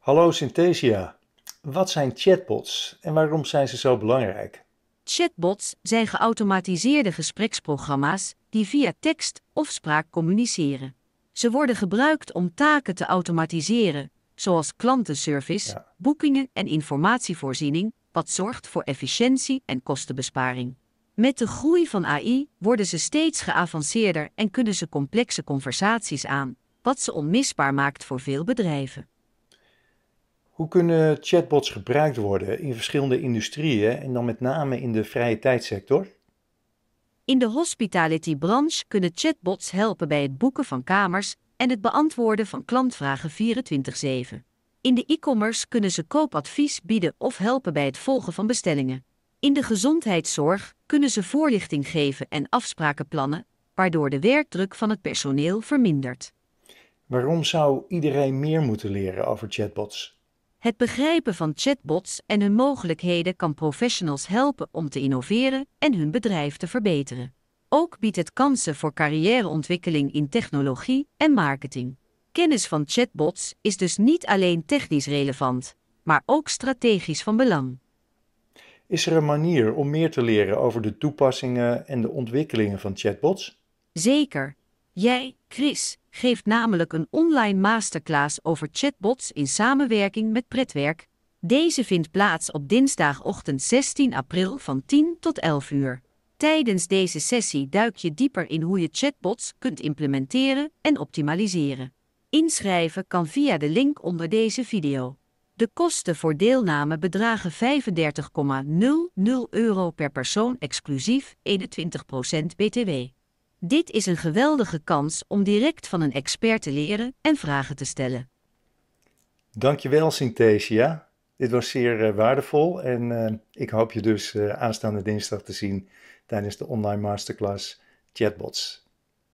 Hallo Synthesia, wat zijn chatbots en waarom zijn ze zo belangrijk? Chatbots zijn geautomatiseerde gespreksprogramma's die via tekst of spraak communiceren. Ze worden gebruikt om taken te automatiseren, zoals klantenservice, boekingen en informatievoorziening, wat zorgt voor efficiëntie en kostenbesparing. Met de groei van AI worden ze steeds geavanceerder en kunnen ze complexe conversaties aan, wat ze onmisbaar maakt voor veel bedrijven. Hoe kunnen chatbots gebruikt worden in verschillende industrieën en dan met name in de vrije tijdsector? In de hospitality-branche kunnen chatbots helpen bij het boeken van kamers en het beantwoorden van klantvragen 24/7. In de e-commerce kunnen ze koopadvies bieden of helpen bij het volgen van bestellingen. In de gezondheidszorg kunnen ze voorlichting geven en afspraken plannen, waardoor de werkdruk van het personeel vermindert. Waarom zou iedereen meer moeten leren over chatbots? Het begrijpen van chatbots en hun mogelijkheden kan professionals helpen om te innoveren en hun bedrijf te verbeteren. Ook biedt het kansen voor carrièreontwikkeling in technologie en marketing. Kennis van chatbots is dus niet alleen technisch relevant, maar ook strategisch van belang. Is er een manier om meer te leren over de toepassingen en de ontwikkelingen van chatbots? Zeker. Jij, Chris, geeft namelijk een online masterclass over chatbots in samenwerking met Pretwerk. Deze vindt plaats op dinsdagochtend 16 april van 10 tot 11 uur. Tijdens deze sessie duik je dieper in hoe je chatbots kunt implementeren en optimaliseren. Inschrijven kan via de link onder deze video. De kosten voor deelname bedragen 35,00 euro per persoon exclusief 21% btw. Dit is een geweldige kans om direct van een expert te leren en vragen te stellen. Dankjewel, Synthesia. Dit was zeer eh, waardevol en eh, ik hoop je dus eh, aanstaande dinsdag te zien tijdens de online masterclass Chatbots.